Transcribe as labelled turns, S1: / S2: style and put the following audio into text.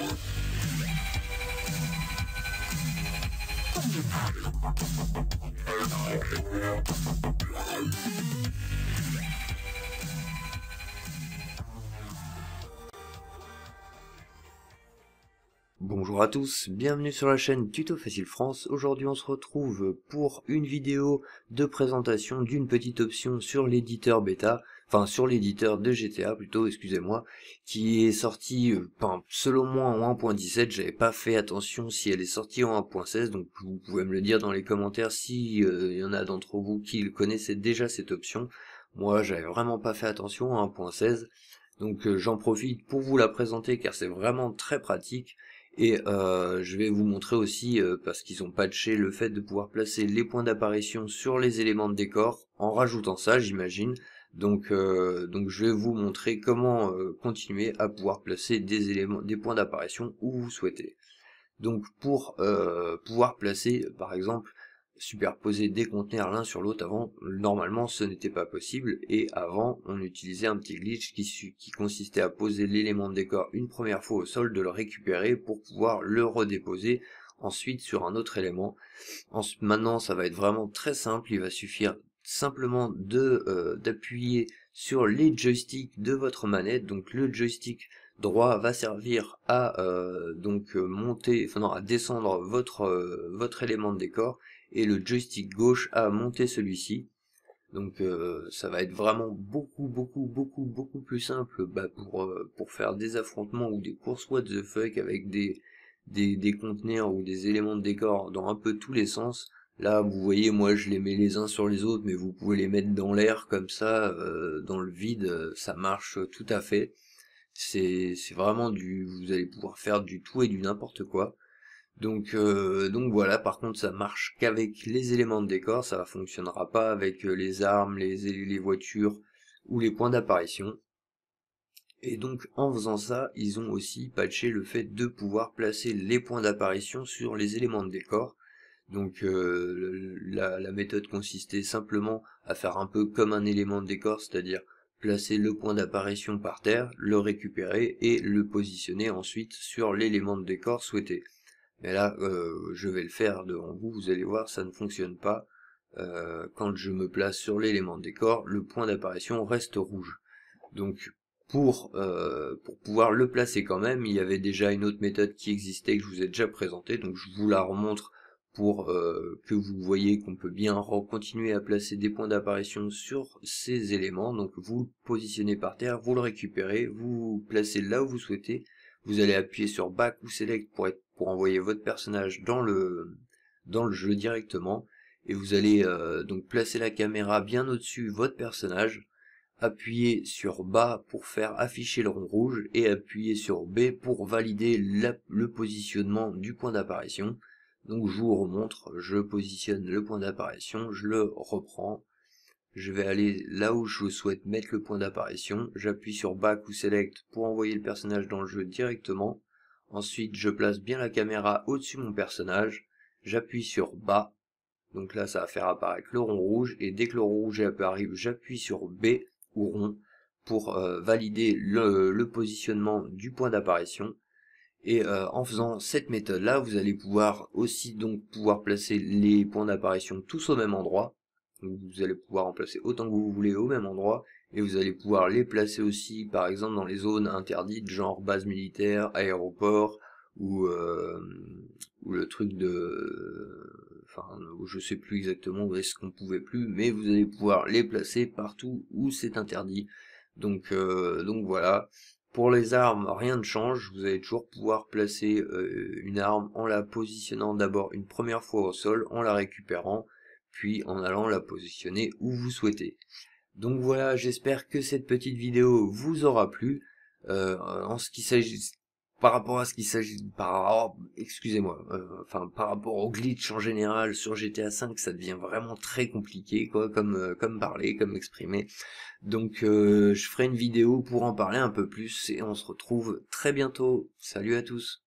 S1: Thank you. Bonjour à tous, bienvenue sur la chaîne Tuto Facile France. Aujourd'hui on se retrouve pour une vidéo de présentation d'une petite option sur l'éditeur bêta, enfin sur l'éditeur de GTA plutôt, excusez-moi, qui est sorti selon moi en 1.17, j'avais pas fait attention si elle est sortie en 1.16, donc vous pouvez me le dire dans les commentaires si il euh, y en a d'entre vous qui connaissaient déjà cette option. Moi j'avais vraiment pas fait attention à 1.16. Donc euh, j'en profite pour vous la présenter car c'est vraiment très pratique et euh, je vais vous montrer aussi, euh, parce qu'ils ont patché, le fait de pouvoir placer les points d'apparition sur les éléments de décor, en rajoutant ça j'imagine. Donc, euh, donc je vais vous montrer comment continuer à pouvoir placer des éléments, des points d'apparition où vous souhaitez. Donc pour pouvoir placer par exemple superposer des conteneurs l'un sur l'autre. Avant, normalement, ce n'était pas possible. Et avant, on utilisait un petit glitch qui, consistait à poser l'élément de décor une première fois au sol, de le récupérer pour pouvoir le redéposer ensuite sur un autre élément. maintenant, ça va être vraiment très simple. Il va suffire simplement de euh, d'appuyer sur les joysticks de votre manette. Donc le joystick droit va servir à euh, donc euh, monter, enfin à descendre votre votre élément de décor et le joystick gauche a monter celui-ci. Donc euh, ça va être vraiment beaucoup beaucoup beaucoup beaucoup plus simple bah, pour, euh, pour faire des affrontements ou des courses what the fuck avec des, des, des conteneurs ou des éléments de décor dans un peu tous les sens. Là vous voyez moi je les mets les uns sur les autres mais vous pouvez les mettre dans l'air comme ça, euh, dans le vide, ça marche tout à fait. C'est vraiment du... vous allez pouvoir faire du tout et du n'importe quoi. Donc, euh, donc voilà, par contre ça marche qu'avec les éléments de décor, ça ne fonctionnera pas avec euh, les armes, les, voitures ou les points d'apparition. Et donc en faisant ça, ils ont aussi patché le fait de pouvoir placer les points d'apparition sur les éléments de décor. Donc euh, la, méthode consistait simplement à faire un peu comme un élément de décor, c'est-à-dire placer le point d'apparition par terre, le récupérer et le positionner ensuite sur l'élément de décor souhaité. Mais là, euh, je vais le faire devant vous, vous allez voir, ça ne fonctionne pas. Euh, quand je me place sur l'élément de décor, le point d'apparition reste rouge. Donc pour, euh, pour pouvoir le placer quand même, il y avait déjà une autre méthode qui existait que je vous ai déjà présentée, donc je vous la remontre pour que vous voyez qu'on peut bien continuer à placer des points d'apparition sur ces éléments. Donc vous le positionnez par terre, vous le récupérez, vous placez là où vous souhaitez, vous allez appuyer sur Back ou Select pour, envoyer votre personnage dans le, dans le jeu directement. Et vous allez euh, donc placer la caméra bien au-dessus de votre personnage, appuyer sur bas pour faire afficher le rond rouge et appuyer sur B pour valider le positionnement du point d'apparition. Donc je vous remontre, je positionne le point d'apparition, je le reprends, je vais aller là où je souhaite mettre le point d'apparition. J'appuie sur Back ou Select pour envoyer le personnage dans le jeu directement. Ensuite, je place bien la caméra au-dessus de mon personnage. J'appuie sur Bas. Donc là, ça va faire apparaître le rond rouge. Et dès que le rond rouge arrive, j'appuie sur B ou rond pour euh, valider le, positionnement du point d'apparition. Et euh, en faisant cette méthode là, vous allez pouvoir aussi donc pouvoir placer les points d'apparition tous au même endroit vous allez pouvoir en placer autant que vous voulez au même endroit, et vous allez pouvoir les placer aussi, par exemple, dans les zones interdites, genre base militaire, aéroport, ou, euh, le truc de... Enfin, je sais plus exactement où est-ce qu'on pouvait plus, mais vous allez pouvoir les placer partout où c'est interdit. Donc, euh, donc voilà. Pour les armes, rien ne change. Vous allez toujours pouvoir placer euh, une arme en la positionnant d'abord une première fois au sol, en la récupérant, puis en allant la positionner où vous souhaitez. Donc voilà, j'espère que cette petite vidéo vous aura plu. Euh, en ce qui s'agit par rapport à ce qu'il s'agit par excusez-moi euh, enfin par rapport au glitch en général sur GTA V, ça devient vraiment très compliqué quoi comme euh, comme parler comme exprimer donc je ferai une vidéo pour en parler un peu plus et on se retrouve très bientôt salut à tous